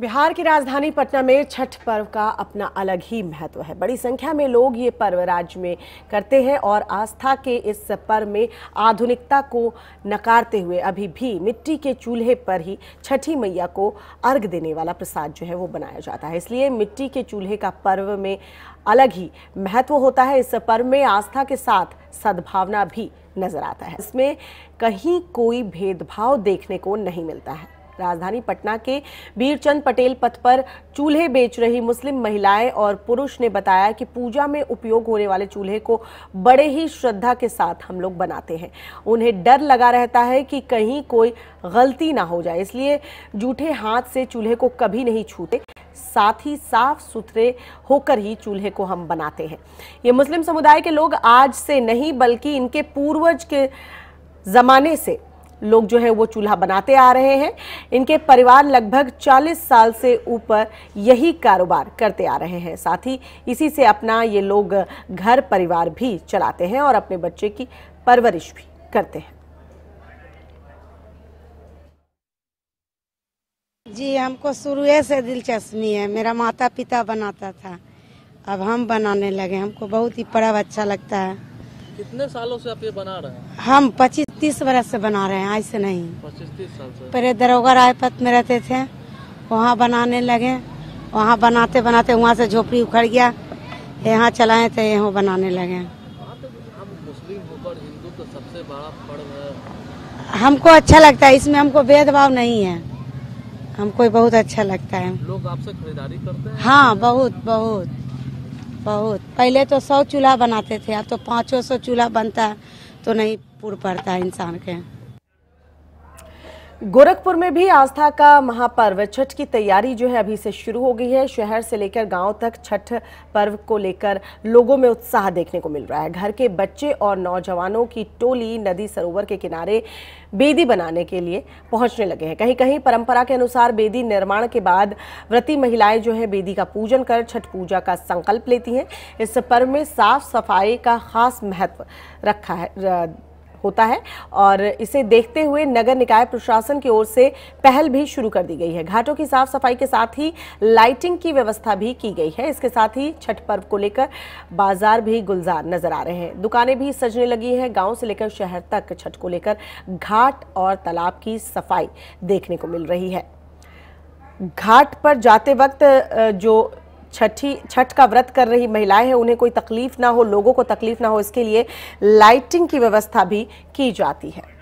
बिहार की राजधानी पटना में छठ पर्व का अपना अलग ही महत्व है बड़ी संख्या में लोग ये पर्व राज्य में करते हैं और आस्था के इस पर्व में आधुनिकता को नकारते हुए अभी भी मिट्टी के चूल्हे पर ही छठी मैया को अर्घ देने वाला प्रसाद जो है वो बनाया जाता है इसलिए मिट्टी के चूल्हे का पर्व में अलग ही महत्व होता है इस पर्व में आस्था के साथ सद्भावना भी नजर आता है इसमें कहीं कोई भेदभाव देखने को नहीं मिलता है राजधानी पटना के बीरचंद पटेल पथ पर चूल्हे बेच रही मुस्लिम महिलाएं और पुरुष ने बताया कि पूजा में उपयोग होने वाले चूल्हे को बड़े ही श्रद्धा के साथ हम लोग बनाते हैं उन्हें डर लगा रहता है कि कहीं कोई गलती ना हो जाए इसलिए जूठे हाथ से चूल्हे को कभी नहीं छूते साथ ही साफ सुथरे होकर ही चूल्हे को हम बनाते हैं ये मुस्लिम समुदाय के लोग आज से नहीं बल्कि इनके पूर्वज के ज़माने से लोग जो है वो चूल्हा बनाते आ रहे हैं इनके परिवार लगभग 40 साल से ऊपर यही कारोबार करते आ रहे हैं साथ ही इसी से अपना ये लोग घर परिवार भी चलाते हैं और अपने बच्चे की परवरिश भी करते हैं जी हमको शुरू से दिलचस्पी है मेरा माता पिता बनाता था अब हम बनाने लगे हमको बहुत ही पर्व अच्छा लगता है कितने सालों से आप ये बना रहे हैं हम तीस बरस से बना रहे हैं आज से नहीं पहले दरोगा रायपत में रहते थे वहाँ बनाने लगे वहाँ बनाते बनाते वहाँ से झोपड़ी उखड़ गया यहाँ चलाए थे यहाँ बनाने लगे हाँ, तो तो हमको अच्छा लगता है इसमें हमको भेदभाव नहीं है हमको बहुत अच्छा लगता है लोग आपसे खरीदारी करते हैं हाँ बहुत बहुत बहुत पहले तो सौ चूल्हा बनाते थे अब तो पाँचों सौ चूल्हा बनता है तो नहीं पूर पड़ता है इंसान के गोरखपुर में भी आस्था का महापर्व छठ की तैयारी जो है अभी से शुरू हो गई है शहर से लेकर गांव तक छठ पर्व को लेकर लोगों में उत्साह देखने को मिल रहा है घर के बच्चे और नौजवानों की टोली नदी सरोवर के किनारे बेदी बनाने के लिए पहुंचने लगे हैं कहीं कहीं परंपरा के अनुसार बेदी निर्माण के बाद व्रती महिलाएं जो है बेदी का पूजन कर छठ पूजा का संकल्प लेती हैं इस पर्व में साफ सफाई का खास महत्व रखा है होता है और इसे देखते हुए नगर निकाय प्रशासन की ओर से पहल भी शुरू कर दी गई है घाटों की साफ सफाई के साथ ही लाइटिंग की व्यवस्था भी की गई है इसके साथ ही छठ पर्व को लेकर बाजार भी गुलजार नजर आ रहे हैं दुकानें भी सजने लगी हैं गाँव से लेकर शहर तक छठ को लेकर घाट और तालाब की सफाई देखने को मिल रही है घाट पर जाते वक्त जो छठी छठ का व्रत कर रही महिलाएं हैं उन्हें कोई तकलीफ ना हो लोगों को तकलीफ ना हो इसके लिए लाइटिंग की व्यवस्था भी की जाती है